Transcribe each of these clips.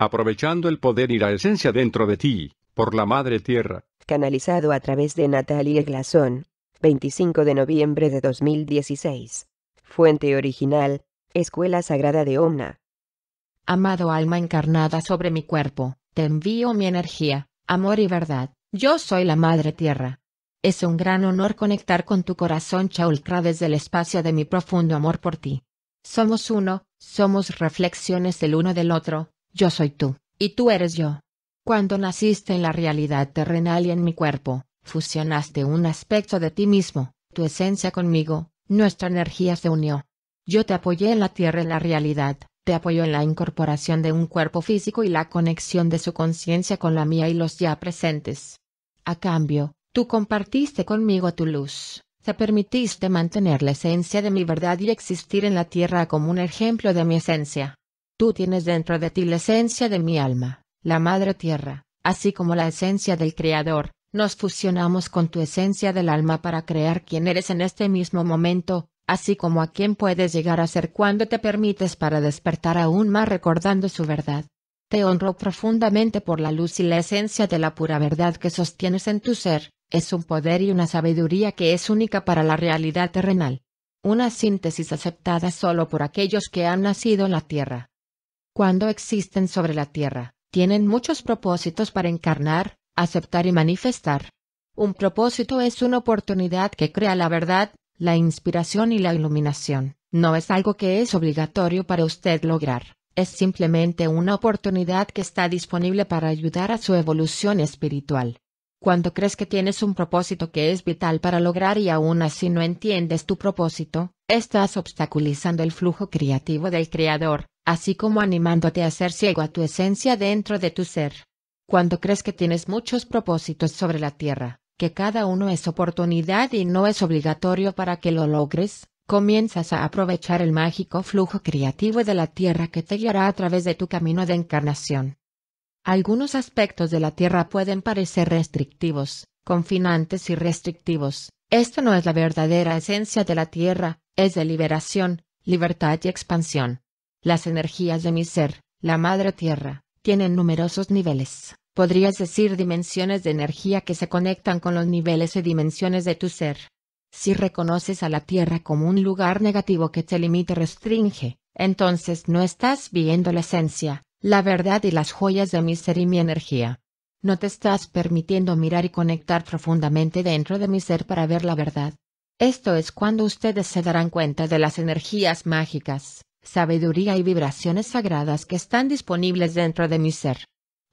aprovechando el poder y la esencia dentro de ti, por la Madre Tierra. Canalizado a través de Natalie Glazón. 25 de noviembre de 2016. Fuente original, Escuela Sagrada de Omna. Amado alma encarnada sobre mi cuerpo, te envío mi energía, amor y verdad. Yo soy la Madre Tierra. Es un gran honor conectar con tu corazón Chaultra, desde el espacio de mi profundo amor por ti. Somos uno, somos reflexiones del uno del otro, yo soy tú, y tú eres yo. Cuando naciste en la realidad terrenal y en mi cuerpo, fusionaste un aspecto de ti mismo, tu esencia conmigo, nuestra energía se unió. Yo te apoyé en la tierra en la realidad, te apoyó en la incorporación de un cuerpo físico y la conexión de su conciencia con la mía y los ya presentes. A cambio, tú compartiste conmigo tu luz, te permitiste mantener la esencia de mi verdad y existir en la tierra como un ejemplo de mi esencia. Tú tienes dentro de ti la esencia de mi alma, la Madre Tierra, así como la esencia del Creador. Nos fusionamos con tu esencia del alma para crear quien eres en este mismo momento, así como a quien puedes llegar a ser cuando te permites para despertar aún más recordando su verdad. Te honro profundamente por la luz y la esencia de la pura verdad que sostienes en tu ser, es un poder y una sabiduría que es única para la realidad terrenal. Una síntesis aceptada solo por aquellos que han nacido en la tierra cuando existen sobre la tierra, tienen muchos propósitos para encarnar, aceptar y manifestar. Un propósito es una oportunidad que crea la verdad, la inspiración y la iluminación. No es algo que es obligatorio para usted lograr, es simplemente una oportunidad que está disponible para ayudar a su evolución espiritual. Cuando crees que tienes un propósito que es vital para lograr y aún así no entiendes tu propósito, estás obstaculizando el flujo creativo del Creador, así como animándote a ser ciego a tu esencia dentro de tu ser. Cuando crees que tienes muchos propósitos sobre la tierra, que cada uno es oportunidad y no es obligatorio para que lo logres, comienzas a aprovechar el mágico flujo creativo de la tierra que te guiará a través de tu camino de encarnación. Algunos aspectos de la Tierra pueden parecer restrictivos, confinantes y restrictivos. Esto no es la verdadera esencia de la Tierra, es de liberación, libertad y expansión. Las energías de mi ser, la madre tierra, tienen numerosos niveles, podrías decir dimensiones de energía que se conectan con los niveles y dimensiones de tu ser. Si reconoces a la tierra como un lugar negativo que te limita restringe, entonces no estás viendo la esencia, la verdad y las joyas de mi ser y mi energía. No te estás permitiendo mirar y conectar profundamente dentro de mi ser para ver la verdad. Esto es cuando ustedes se darán cuenta de las energías mágicas, sabiduría y vibraciones sagradas que están disponibles dentro de mi ser.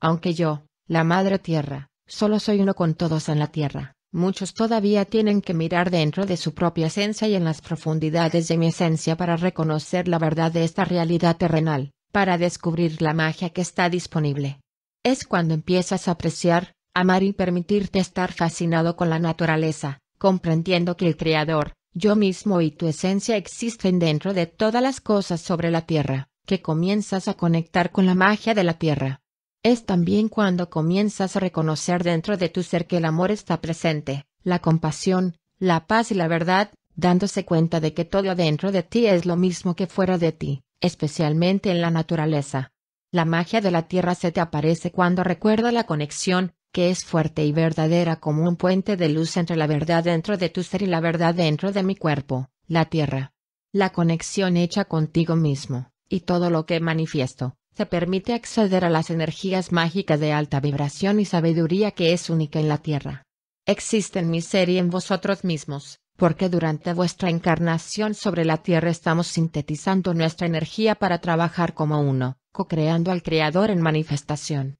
Aunque yo, la Madre Tierra, solo soy uno con todos en la Tierra, muchos todavía tienen que mirar dentro de su propia esencia y en las profundidades de mi esencia para reconocer la verdad de esta realidad terrenal, para descubrir la magia que está disponible. Es cuando empiezas a apreciar, amar y permitirte estar fascinado con la naturaleza, comprendiendo que el Creador, yo mismo y tu esencia existen dentro de todas las cosas sobre la tierra, que comienzas a conectar con la magia de la tierra. Es también cuando comienzas a reconocer dentro de tu ser que el amor está presente, la compasión, la paz y la verdad, dándose cuenta de que todo dentro de ti es lo mismo que fuera de ti, especialmente en la naturaleza. La magia de la tierra se te aparece cuando recuerda la conexión, que es fuerte y verdadera como un puente de luz entre la verdad dentro de tu ser y la verdad dentro de mi cuerpo, la tierra. La conexión hecha contigo mismo, y todo lo que manifiesto, te permite acceder a las energías mágicas de alta vibración y sabiduría que es única en la tierra. Existen mi ser y en vosotros mismos, porque durante vuestra encarnación sobre la Tierra estamos sintetizando nuestra energía para trabajar como uno, co-creando al Creador en manifestación.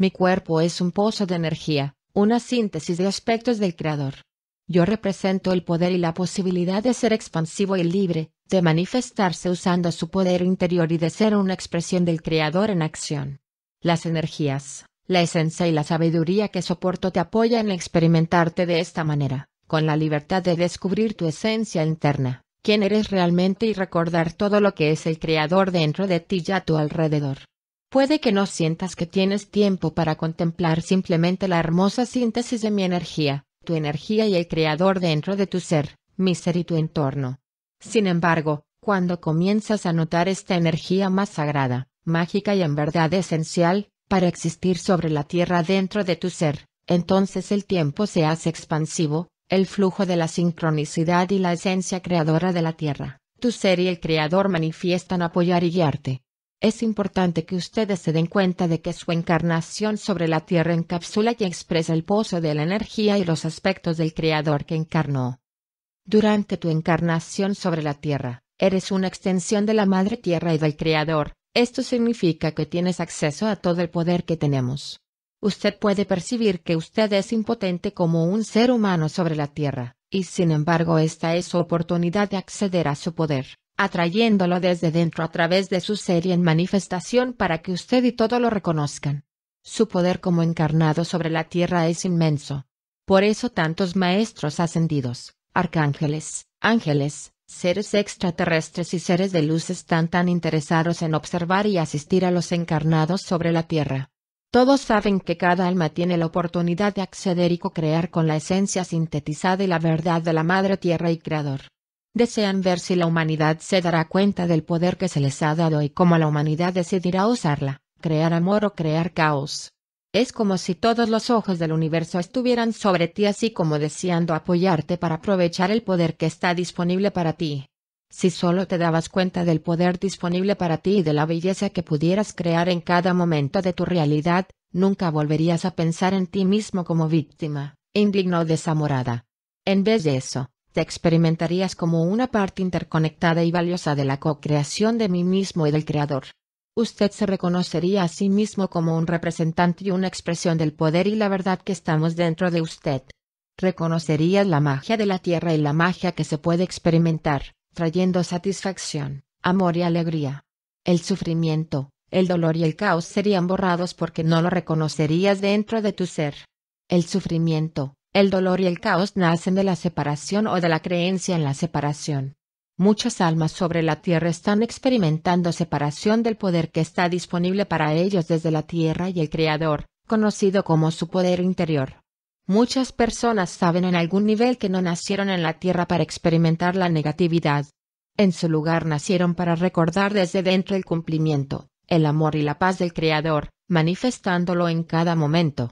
Mi cuerpo es un pozo de energía, una síntesis de aspectos del Creador. Yo represento el poder y la posibilidad de ser expansivo y libre, de manifestarse usando su poder interior y de ser una expresión del Creador en acción. Las energías, la esencia y la sabiduría que soporto te apoyan en experimentarte de esta manera, con la libertad de descubrir tu esencia interna, quién eres realmente y recordar todo lo que es el Creador dentro de ti y a tu alrededor. Puede que no sientas que tienes tiempo para contemplar simplemente la hermosa síntesis de mi energía, tu energía y el creador dentro de tu ser, mi ser y tu entorno. Sin embargo, cuando comienzas a notar esta energía más sagrada, mágica y en verdad esencial, para existir sobre la tierra dentro de tu ser, entonces el tiempo se hace expansivo, el flujo de la sincronicidad y la esencia creadora de la tierra, tu ser y el creador manifiestan apoyar y guiarte. Es importante que ustedes se den cuenta de que su encarnación sobre la Tierra encapsula y expresa el pozo de la energía y los aspectos del Creador que encarnó. Durante tu encarnación sobre la Tierra, eres una extensión de la Madre Tierra y del Creador, esto significa que tienes acceso a todo el poder que tenemos. Usted puede percibir que usted es impotente como un ser humano sobre la Tierra, y sin embargo esta es su oportunidad de acceder a su poder, atrayéndolo desde dentro a través de su serie en manifestación para que usted y todo lo reconozcan. Su poder como encarnado sobre la tierra es inmenso. Por eso tantos maestros ascendidos, arcángeles, ángeles, seres extraterrestres y seres de luz están tan interesados en observar y asistir a los encarnados sobre la tierra. Todos saben que cada alma tiene la oportunidad de acceder y co-crear con la esencia sintetizada y la verdad de la Madre Tierra y Creador. Desean ver si la humanidad se dará cuenta del poder que se les ha dado y cómo la humanidad decidirá usarla, crear amor o crear caos. Es como si todos los ojos del universo estuvieran sobre ti así como deseando apoyarte para aprovechar el poder que está disponible para ti. Si solo te dabas cuenta del poder disponible para ti y de la belleza que pudieras crear en cada momento de tu realidad, nunca volverías a pensar en ti mismo como víctima, indigno o desamorada. En vez de eso, te experimentarías como una parte interconectada y valiosa de la co-creación de mí mismo y del Creador. Usted se reconocería a sí mismo como un representante y una expresión del poder y la verdad que estamos dentro de usted. Reconocerías la magia de la tierra y la magia que se puede experimentar, trayendo satisfacción, amor y alegría. El sufrimiento, el dolor y el caos serían borrados porque no lo reconocerías dentro de tu ser. El sufrimiento, el dolor y el caos nacen de la separación o de la creencia en la separación. Muchas almas sobre la tierra están experimentando separación del poder que está disponible para ellos desde la tierra y el Creador, conocido como su poder interior. Muchas personas saben en algún nivel que no nacieron en la tierra para experimentar la negatividad. En su lugar nacieron para recordar desde dentro el cumplimiento, el amor y la paz del Creador, manifestándolo en cada momento.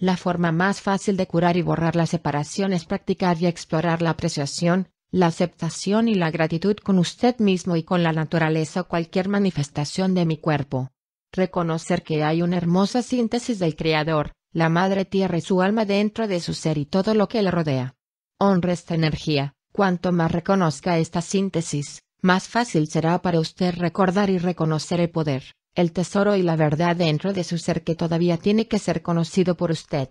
La forma más fácil de curar y borrar la separación es practicar y explorar la apreciación, la aceptación y la gratitud con usted mismo y con la naturaleza o cualquier manifestación de mi cuerpo. Reconocer que hay una hermosa síntesis del Creador, la Madre Tierra y su alma dentro de su ser y todo lo que le rodea. Honre esta energía, cuanto más reconozca esta síntesis, más fácil será para usted recordar y reconocer el poder, el tesoro y la verdad dentro de su ser que todavía tiene que ser conocido por usted.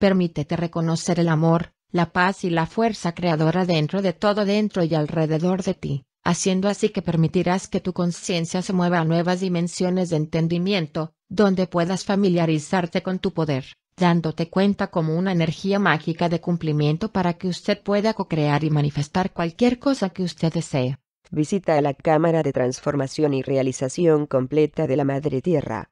Permítete reconocer el amor, la paz y la fuerza creadora dentro de todo dentro y alrededor de ti, haciendo así que permitirás que tu conciencia se mueva a nuevas dimensiones de entendimiento, donde puedas familiarizarte con tu poder, dándote cuenta como una energía mágica de cumplimiento para que usted pueda co-crear y manifestar cualquier cosa que usted desee. Visita a la Cámara de Transformación y Realización Completa de la Madre Tierra.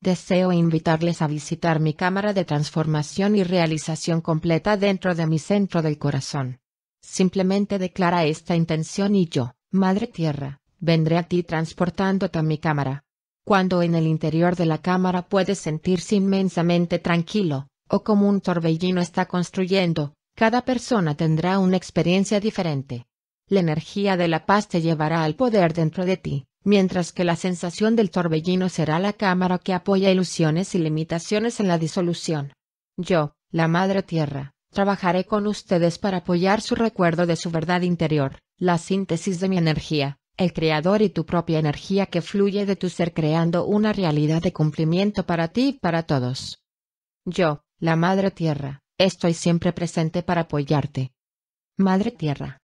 Deseo invitarles a visitar mi Cámara de Transformación y Realización Completa dentro de mi centro del corazón. Simplemente declara esta intención y yo, Madre Tierra, vendré a ti transportándote a mi cámara. Cuando en el interior de la cámara puedes sentirse inmensamente tranquilo, o como un torbellino está construyendo, cada persona tendrá una experiencia diferente. La energía de la paz te llevará al poder dentro de ti, mientras que la sensación del torbellino será la cámara que apoya ilusiones y limitaciones en la disolución. Yo, la Madre Tierra, trabajaré con ustedes para apoyar su recuerdo de su verdad interior, la síntesis de mi energía, el creador y tu propia energía que fluye de tu ser creando una realidad de cumplimiento para ti y para todos. Yo, la Madre Tierra, estoy siempre presente para apoyarte. Madre Tierra,